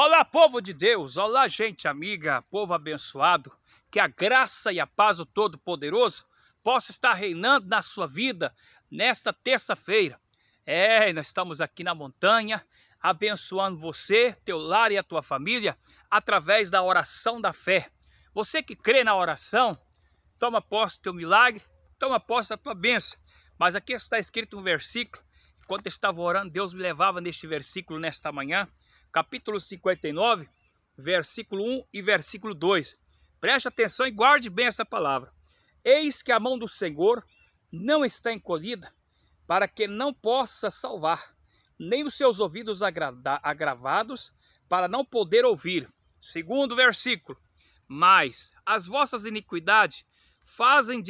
Olá, povo de Deus! Olá, gente amiga, povo abençoado! Que a graça e a paz do Todo-Poderoso possa estar reinando na sua vida nesta terça-feira. É, nós estamos aqui na montanha, abençoando você, teu lar e a tua família através da oração da fé. Você que crê na oração, toma posse do teu milagre, toma posse da tua bênção. Mas aqui está escrito um versículo, enquanto eu estava orando, Deus me levava neste versículo nesta manhã, capítulo 59, versículo 1 e versículo 2. Preste atenção e guarde bem esta palavra. Eis que a mão do Senhor não está encolhida para que não possa salvar, nem os seus ouvidos agravados para não poder ouvir. Segundo versículo. Mas as vossas iniquidades fazem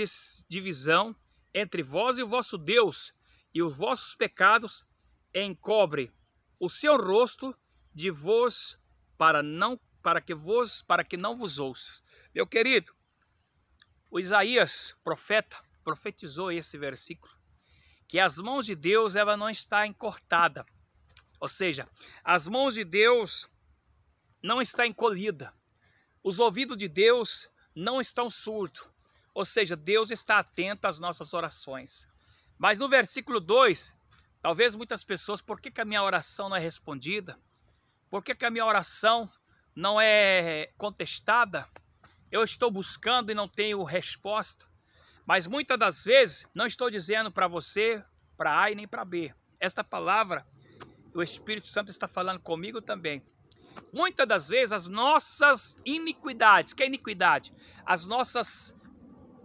divisão entre vós e o vosso Deus, e os vossos pecados encobrem o seu rosto de vos para não para que vos para que não vos ouças. Meu querido, o Isaías, profeta, profetizou esse versículo que as mãos de Deus ela não está encortada. Ou seja, as mãos de Deus não está encolhida. Os ouvidos de Deus não estão surdos. Ou seja, Deus está atento às nossas orações. Mas no versículo 2, talvez muitas pessoas, por que, que a minha oração não é respondida? Por que, que a minha oração não é contestada? Eu estou buscando e não tenho resposta. Mas muitas das vezes, não estou dizendo para você, para A e nem para B. Esta palavra, o Espírito Santo está falando comigo também. Muitas das vezes, as nossas iniquidades, que é iniquidade? As nossas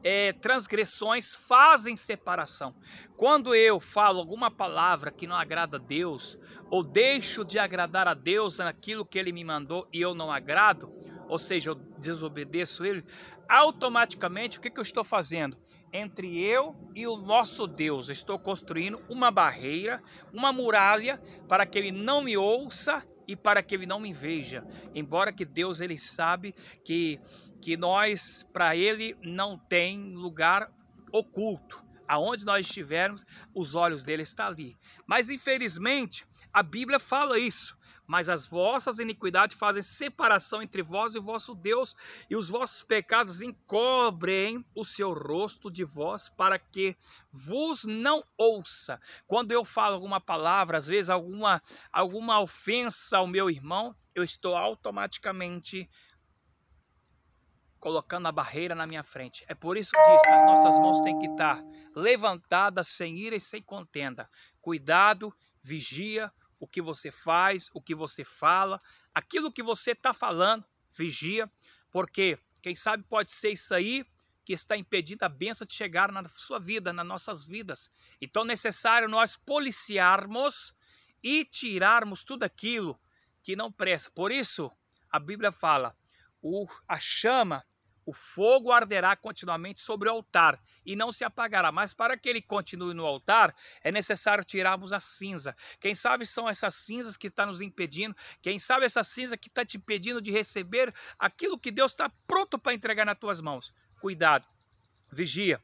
é, transgressões fazem separação. Quando eu falo alguma palavra que não agrada a Deus, ou deixo de agradar a Deus naquilo que Ele me mandou e eu não agrado, ou seja, eu desobedeço Ele, automaticamente o que, que eu estou fazendo? Entre eu e o nosso Deus, estou construindo uma barreira, uma muralha, para que Ele não me ouça e para que Ele não me veja. Embora que Deus Ele sabe que que nós, para ele, não tem lugar oculto. Aonde nós estivermos, os olhos dele estão ali. Mas infelizmente, a Bíblia fala isso. Mas as vossas iniquidades fazem separação entre vós e o vosso Deus, e os vossos pecados encobrem o seu rosto de vós, para que vos não ouça. Quando eu falo alguma palavra, às vezes alguma, alguma ofensa ao meu irmão, eu estou automaticamente colocando a barreira na minha frente. É por isso que diz, as nossas mãos têm que estar levantadas sem ira e sem contenda. Cuidado, vigia o que você faz, o que você fala, aquilo que você está falando, vigia, porque quem sabe pode ser isso aí que está impedindo a benção de chegar na sua vida, nas nossas vidas. Então é necessário nós policiarmos e tirarmos tudo aquilo que não presta. Por isso, a Bíblia fala, o, a chama o fogo arderá continuamente sobre o altar e não se apagará. Mas para que ele continue no altar, é necessário tirarmos a cinza. Quem sabe são essas cinzas que está nos impedindo, quem sabe essa cinza que está te impedindo de receber aquilo que Deus está pronto para entregar nas tuas mãos. Cuidado, vigia,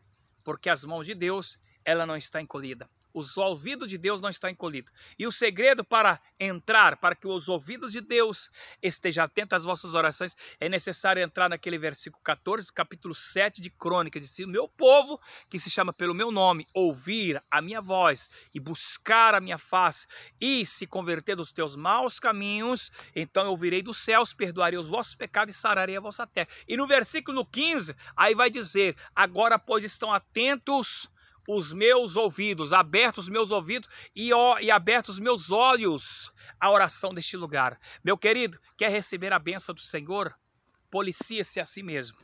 porque as mãos de Deus, ela não está encolhida os ouvidos de Deus não estão encolhidos. E o segredo para entrar, para que os ouvidos de Deus estejam atentos às vossas orações, é necessário entrar naquele versículo 14, capítulo 7 de Crônica, diz: Meu povo, que se chama pelo meu nome, ouvir a minha voz e buscar a minha face e se converter dos teus maus caminhos, então eu virei dos céus, perdoarei os vossos pecados e sararei a vossa terra. E no versículo 15, aí vai dizer: Agora, pois, estão atentos os meus ouvidos, abertos os meus ouvidos e, ó, e abertos os meus olhos à oração deste lugar. Meu querido, quer receber a bênção do Senhor? Policie-se a si mesmo.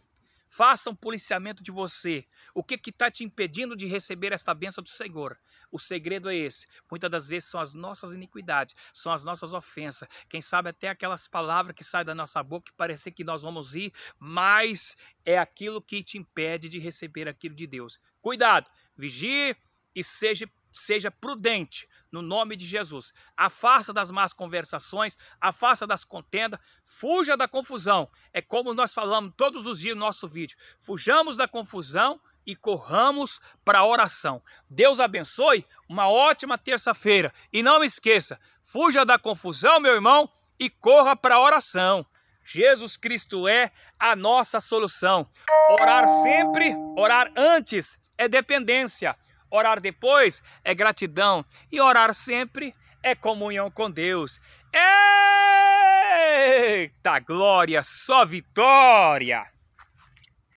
Faça um policiamento de você. O que está te impedindo de receber esta bênção do Senhor? O segredo é esse. Muitas das vezes são as nossas iniquidades, são as nossas ofensas. Quem sabe até aquelas palavras que saem da nossa boca que parecer que nós vamos rir, mas é aquilo que te impede de receber aquilo de Deus. Cuidado! Vigie e seja, seja prudente no nome de Jesus. Afasta das más conversações, afasta das contendas, fuja da confusão. É como nós falamos todos os dias no nosso vídeo. Fujamos da confusão e corramos para a oração. Deus abençoe, uma ótima terça-feira. E não esqueça, fuja da confusão, meu irmão, e corra para a oração. Jesus Cristo é a nossa solução. Orar sempre, orar antes é dependência. Orar depois é gratidão. E orar sempre é comunhão com Deus. Eita glória, só vitória!